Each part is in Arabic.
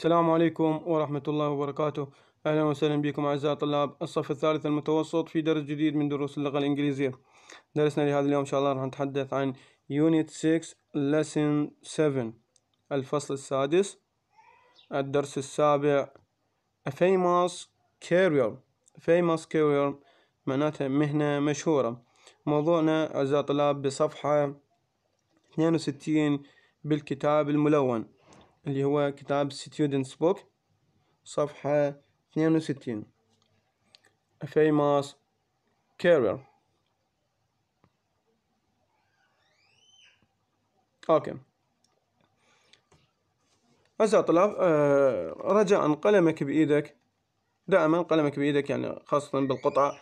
السلام عليكم ورحمة الله وبركاته أهلا وسهلا بكم أعزائي الطلاب الصف الثالث المتوسط في درس جديد من دروس اللغة الإنجليزية درسنا لهذا اليوم إن شاء الله راح نتحدث عن Unit 6 Lesson 7 الفصل السادس الدرس السابع A famous career famous carrier معناتها مهنة مشهورة موضوعنا أعزائي الطلاب بصفحة 62 بالكتاب الملون اللي هو كتاب ستودنتس بوك صفحة 62 وستين A famous اوكي أعزائي الطلاب رجاء قلمك بإيدك دائما قلمك بإيدك يعني خاصة بالقطع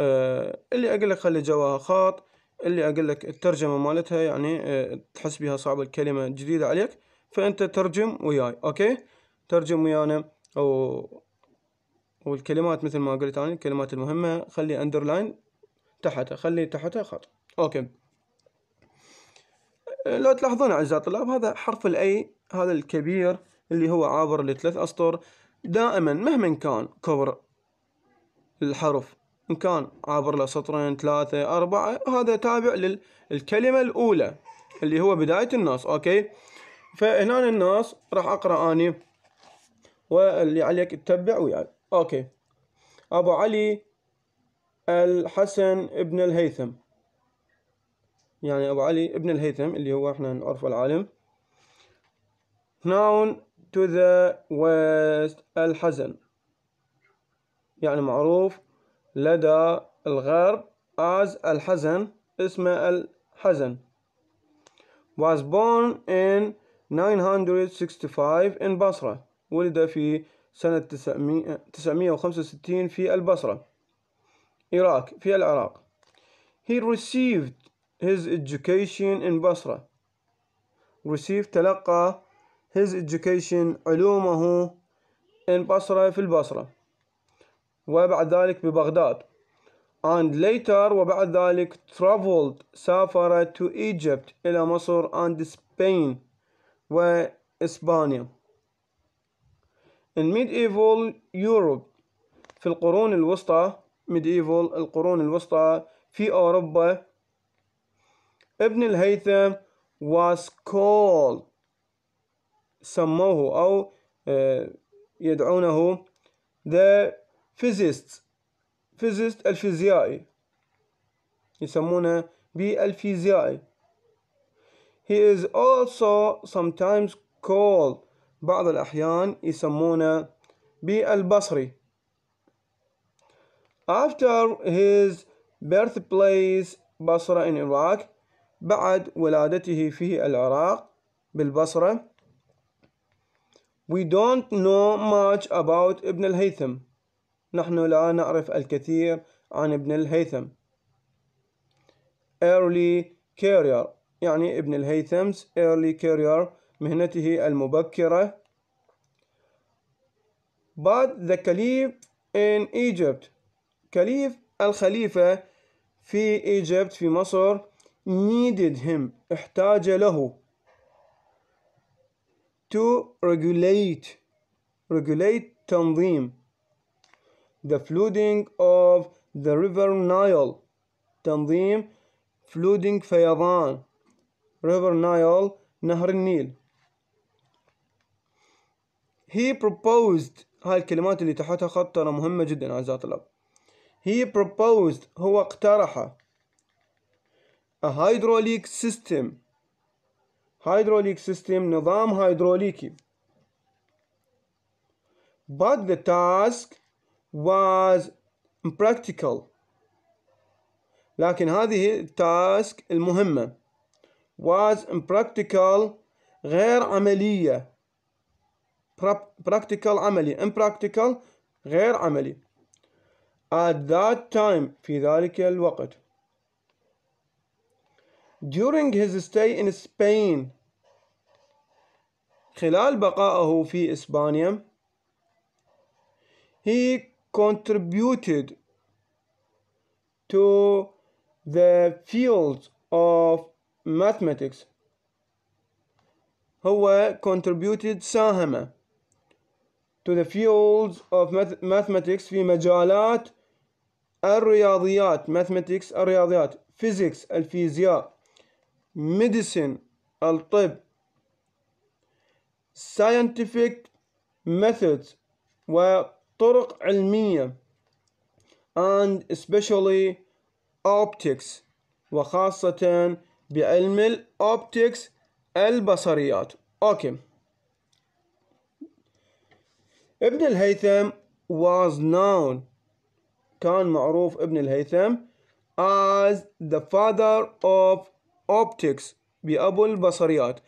آه، اللي أقول لك خلي جواها خاط اللي أقول لك الترجمة مالتها يعني آه، تحس بها صعبة الكلمة جديدة عليك فانت ترجم وياي اوكي ترجم ويانا او والكلمات مثل ما قلت انا الكلمات المهمه خلي اندرلاين تحتها خلي تحتها خط اوكي لو تلاحظون اعزائي الطلاب هذا حرف الاي هذا الكبير اللي هو عابر لثلاث اسطر دائما مهما كان كبر الحرف ان كان عابر لسطرين ثلاثه اربعه هذا تابع للكلمه الاولى اللي هو بدايه النص اوكي فهنا الناس راح اقرا اني واللي عليك تتبع وياي اوكي ابو علي الحسن ابن الهيثم يعني ابو علي ابن الهيثم اللي هو احنا نعرفه العالم ناون to the west الحزن يعني معروف لدى الغرب از الحزن اسمه الحزن was born in 965 in البصرة ولد في سنة 965 في البصرة Iraq في العراق He received his education in Basra received تلقى his education علومه in Basra في البصرة وبعد ذلك ببغداد and later وبعد ذلك traveled سافر to Egypt إلى مصر and Spain وإسبانيا الميديفول يوروب في القرون الوسطى ميديفول القرون الوسطى في أوروبا ابن الهيثم was called سموه أو آه، يدعونه the physicist physicist الفيزيائي يسمونه بالفيزيائي He is also sometimes called بعض الأحيان يسمونه بالبصري After his birthplace بصرة in Iraq بعد ولادته في العراق بالبصرة We don't know much about ابن الهيثم نحن لا نعرف الكثير عن ابن الهيثم Early career يعني ابن الهيثم's early career مهنته المبكرة but the caliph in Egypt كليف الخليفة في Egypt في مصر needed him احتاج له to regulate regulate تنظيم the flooding of the river Nile تنظيم flooding فيضان river Nile نهر النيل he proposed هاي الكلمات اللي تحتها خط ترى مهمة جدا أعزائي الطلاب he proposed هو اقترح a hydraulic system hydraulic system نظام هيدروليكي but the task was impractical لكن هذه التاسك المهمة was impractical غير عملية practical عملي impractical غير عملي at that time في ذلك الوقت during his stay in Spain خلال بقائه في إسبانيا he contributed to the fields of mathematics هو contributed ساهم to the fields of mathematics في مجالات الرياضيات mathematics الرياضيات physics الفيزياء medicine الطب scientific methods وطرق علمية and especially optics وخاصة بعلم الأوبتكس البصريات أوكي ابن الهيثم was known كان معروف ابن الهيثم as the father of optics بأبو البصريات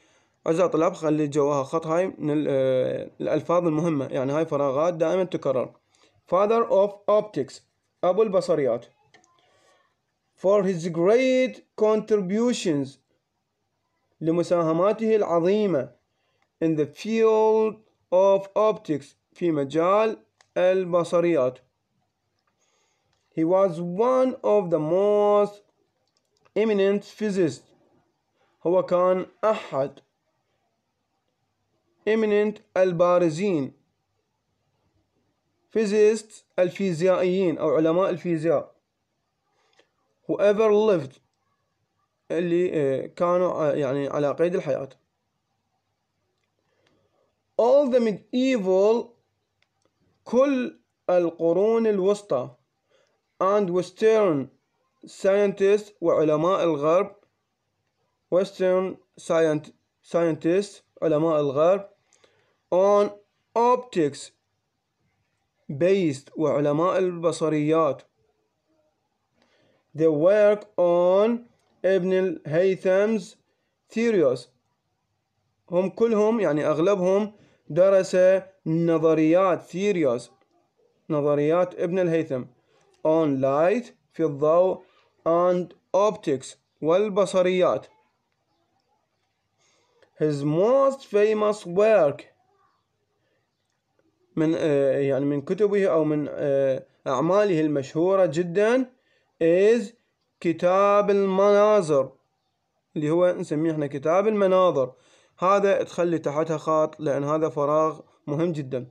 أعزائي الطلاب خلي جواها خط هاي من آه، الألفاظ المهمة يعني هاي فراغات دائما تكرر father of optics أبو البصريات for his great contributions لمساهماته العظيمة in the field of optics في مجال البصريات He was one of the most eminent physicists هو كان أحد eminent البارزين physicists الفيزيائيين أو علماء الفيزياء whoever lived اللي كانوا يعني على قيد الحياة all the medieval كل القرون الوسطى and western scientists وعلماء الغرب western scientists علماء الغرب on optics based وعلماء البصريات the work on ابن الهيثم's theories هم كلهم يعني أغلبهم درس نظريات theories نظريات ابن الهيثم on light في الضوء and optics والبصريات his most famous work من آه، يعني من كتبه أو من آه، أعماله المشهورة جدا is كتاب المناظر اللي هو نسميه احنا كتاب المناظر هذا تخلي تحتها خط لأن هذا فراغ مهم جدا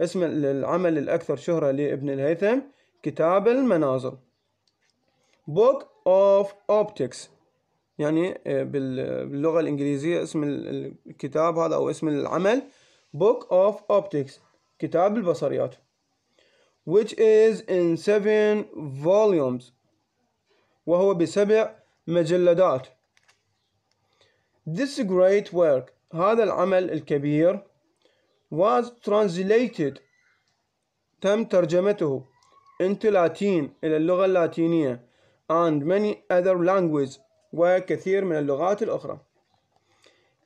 اسم العمل الأكثر شهرة لابن الهيثم كتاب المناظر Book of Optics يعني آه، باللغة الإنجليزية اسم الكتاب هذا أو اسم العمل Book of Optics كتاب البصريات which is in seven volumes وهو بسبع مجلدات This great work هذا العمل الكبير was translated تم ترجمته into Latin إلى اللغة اللاتينية and many other languages وكثير من اللغات الأخرى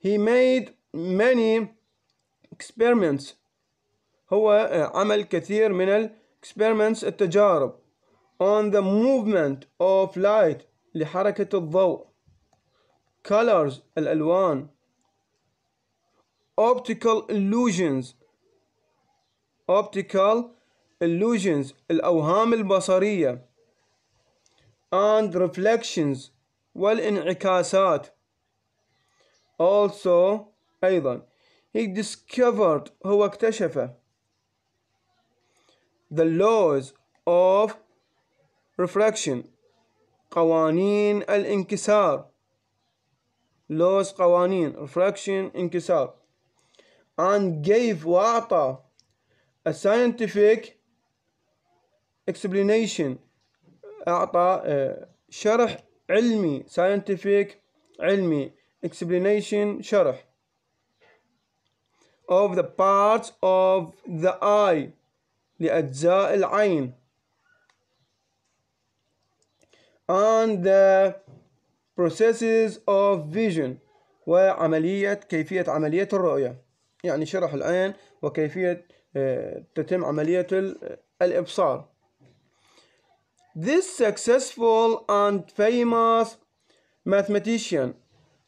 He made many experiments هو عمل كثير من experiments التجارب on the movement of light لحركة الضوء colors الألوان optical illusions optical illusions الأوهام البصرية and reflections والانعكاسات also أيضا he discovered هو اكتشف the laws of refraction قوانين الانكسار laws قوانين refraction انكسار and gave وأعطى a scientific explanation أعطى شرح علمي scientific علمي explanation شرح of the parts of the eye لأجزاء العين on the processes of vision وعملية كيفية عملية الرؤية يعني شرح العين وكيفية آه، تتم عملية الإبصار This successful and famous mathematician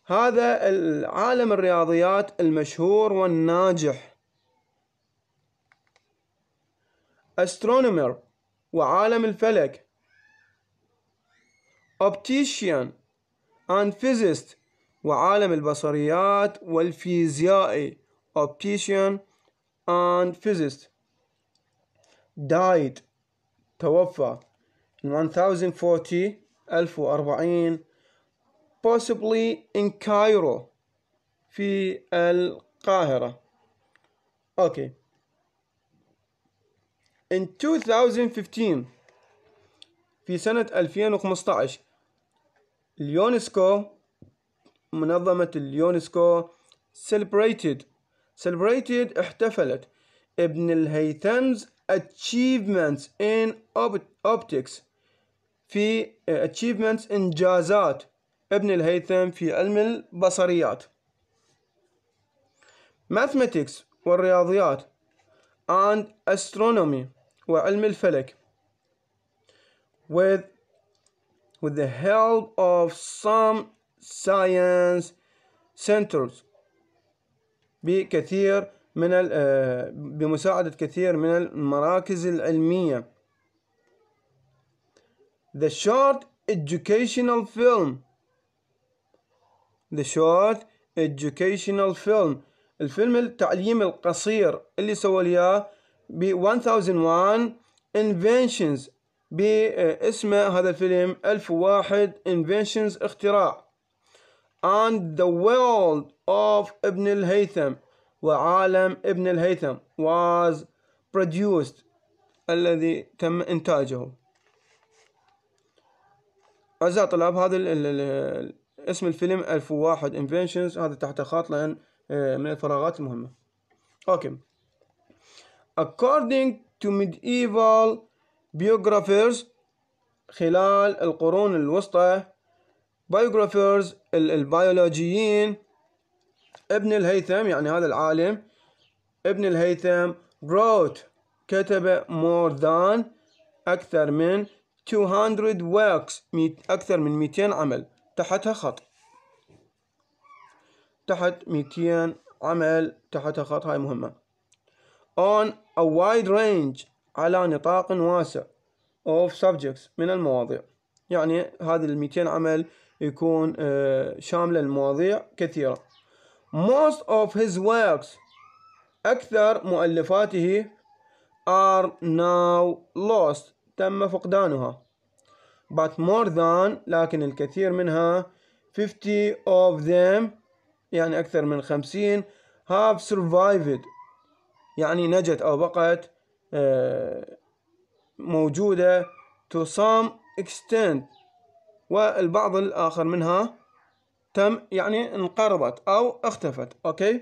هذا العالم الرياضيات المشهور والناجح astronomer وعالم الفلك optician and physicist وعالم البصريات والفيزيائي optician and physicist died توفى in 1040 1040 possibly in Cairo في القاهرة okay in 2015 في سنة 2015 اليونسكو منظمة اليونسكو celebrated celebrated احتفلت ابن الهيثمز achievements in optics في achievements انجازات ابن الهيثم في علم البصريات mathematics والرياضيات and astronomy وعلم الفلك with with the help of some science centers بكثير من ال بمساعدة كثير من المراكز العلمية The short educational film The short educational film الفيلم التعليم القصير اللي سووا ليه, ب 1001 inventions باسم هذا الفيلم 1001 Inventions اختراع and the world of ابن الهيثم وعالم ابن الهيثم was produced الذي تم إنتاجه أعزائي الطلاب هذا اسم الفيلم 1001 Inventions هذا تحت خط لأن آه، من الفراغات المهمة أوكي According to medieval بيوغرافرز خلال القرون الوسطى بيوغرافرز البيولوجيين ابن الهيثم يعني هذا العالم ابن الهيثم wrote كتب more than أكثر من 200 works أكثر من 200 عمل تحتها خط تحت 200 عمل تحتها خط هاي مهمة on a wide range على نطاق واسع of subjects من المواضيع يعني هذه ال 200 عمل يكون آه، شاملة المواضيع كثيرة most of his works أكثر مؤلفاته are now lost تم فقدانها but more than لكن الكثير منها 50 of them يعني أكثر من 50 have survived يعني نجت أو بقت موجودة to some extent والبعض الآخر منها تم يعني انقرضت أو اختفت أوكي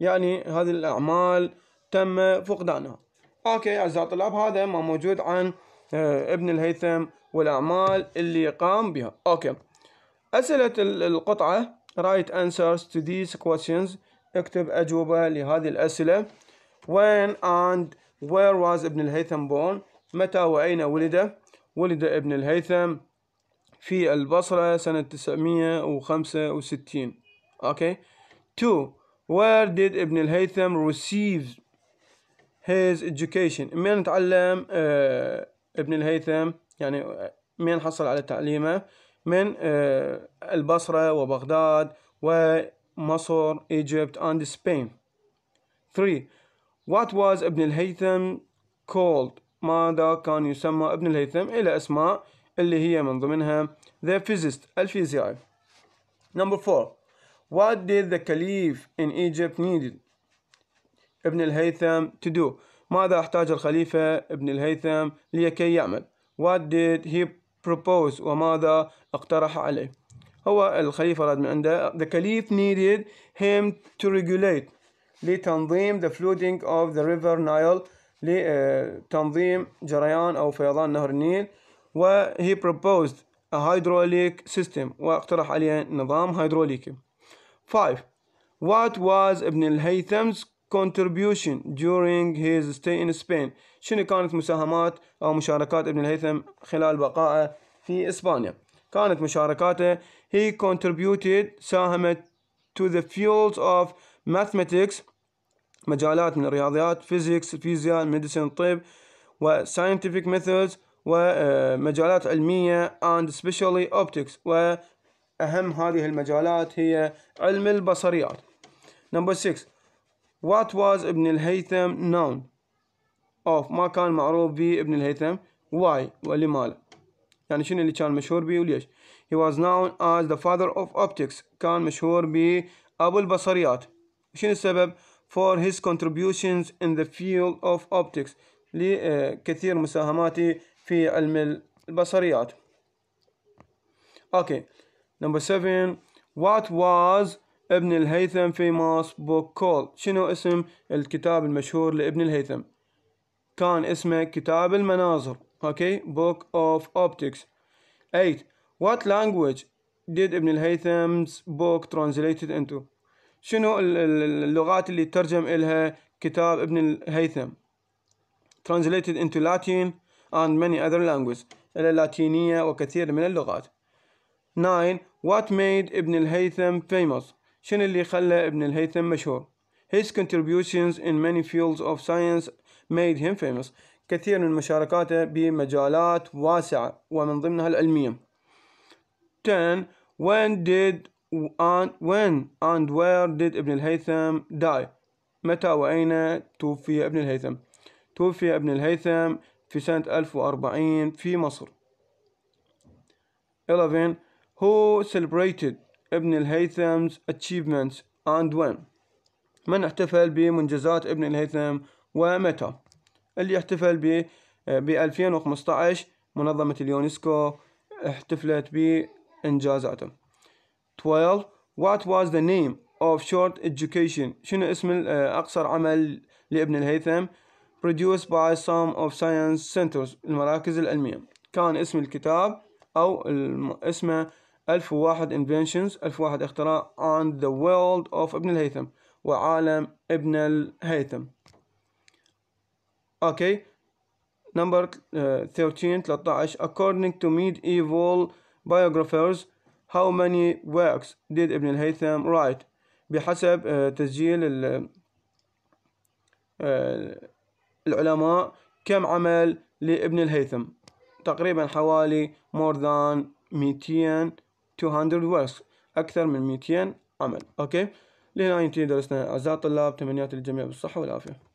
يعني هذه الأعمال تم فقدانها أوكي أعزائي الطلاب هذا ما موجود عن آه، ابن الهيثم والأعمال اللي قام بها أوكي أسئلة القطعة write answers to these questions اكتب أجوبة لهذه الأسئلة when and Where was ابن الهيثم born متى وأين ولد ولد ابن الهيثم في البصرة سنة 965 okay 2 Where did ابن الهيثم receive his education من تعلم آه ابن الهيثم يعني آه، من حصل على تعليمه من آه البصرة وبغداد ومصر Egypt and Spain 3 What was ابن الهيثم called ماذا كان يسمى ابن الهيثم إلى أسماء اللي هي من ضمنها the physicist الفيزيائي number four what did the caliph in Egypt needed ابن الهيثم to do ماذا احتاج الخليفة ابن الهيثم لكي يعمل what did he propose وماذا اقترح عليه هو الخليفة راد من عنده the caliph needed him to regulate لتنظيم the flooding of the river Nile لتنظيم آه، جريان أو فيضان نهر النيل و he proposed a hydraulic system واقترح عليه نظام هيدروليكي 5 What was ابن الهيثم's contribution during his stay in Spain شنو كانت مساهمات أو مشاركات ابن الهيثم خلال بقائه في إسبانيا كانت مشاركاته he contributed ساهمت to the fuels of ماثماتيكس مجالات من الرياضيات فيزيكس فيزياء ميديسين الطب وساينتفك ميثودز ومجالات علمية and specially optics وأهم هذه المجالات هي علم البصريات number 6 what was ابن الهيثم known of ما كان معروف به ابن الهيثم why ولماذا يعني شنو اللي كان مشهور به وليش he was known as the father of optics كان مشهور به أبو البصريات السبب for his contributions in the field of optics لكثير مساهماتي في علم البصريات okay number seven what was ابن الهيثم famous book called شنو اسم الكتاب المشهور لابن الهيثم كان اسمه كتاب المناظر okay book of optics 8 what language did ابن الهيثم's book translated into شنو اللغات اللي ترجم إلها كتاب ابن الهيثم translated into Latin and many other languages إلى اللاتينية وكثير من اللغات 9 What made ابن الهيثم famous شنو اللي خلى ابن الهيثم مشهور His contributions in many fields of science made him famous كثير من مشاركاته بمجالات واسعة ومن ضمنها العلمية 10 When did وان وين اند وير ديد ابن الهيثم داي متى وأين توفي ابن الهيثم توفي ابن الهيثم في سنة 1040 في مصر 11 هو سيلبريتد ابن الهيثم's achievements and when من احتفل بمنجزات ابن الهيثم ومتى اللي احتفل ب ب 2015 منظمة اليونسكو احتفلت بإنجازاته 12 What was the name of short education شنو اسم أقصر عمل لابن الهيثم produced by some of science centers المراكز العلمية كان اسم الكتاب أو اسمه 1001 inventions 1001 اختراع on the world of ابن الهيثم وعالم ابن الهيثم اوكي number 13 13 according to medieval biographers How many works did Ibn al-Haytham write? بحسب آه، تسجيل آه، العلماء كم عمل لابن الهيثم تقريبا حوالي more than 200 200 works أكثر من 200 عمل أوكي لهنا ينتهي درسنا أعزائي الطلاب تمنيات الجميع بالصحة والعافية